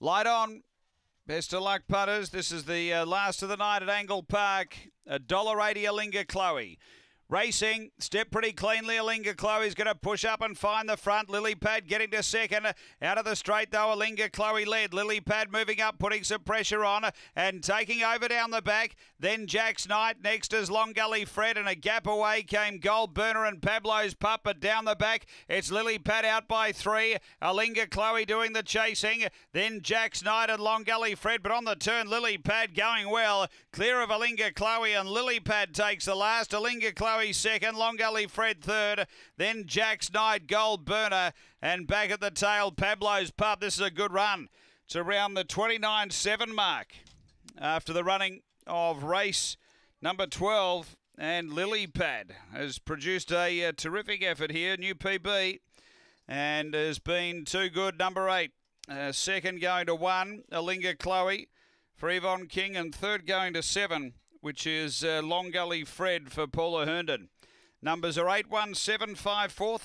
Light on. Best of luck, putters. This is the uh, last of the night at Angle Park. A dollar eighty a linger, Chloe. Racing, step pretty cleanly. Alinga Chloe's going to push up and find the front. Lily Pad getting to second. Out of the straight, though, Alinga Chloe led. Lily Pad moving up, putting some pressure on and taking over down the back. Then Jack's Knight. Next is Long Gully Fred, and a gap away came Gold Burner and Pablo's Pup. But down the back, it's Lily Pad out by three. Alinga Chloe doing the chasing. Then Jack's Knight and Long Gully Fred. But on the turn, Lily Pad going well. Clear of Alinga Chloe, and Lily Pad takes the last. Alinga Chloe Zoe second, Long Gully Fred third, then Jack's Knight, Gold Burner, and back at the tail, Pablo's Pub. This is a good run. It's around the 29-7 mark after the running of race number 12 and Lily Pad has produced a, a uh, terrific effort here, new PB, and has been too good, number eight. Uh, second going to one, Alinga Chloe for Yvonne King, and third going to seven, which is uh, Long Gully Fred for Paula Herndon. Numbers are 81754.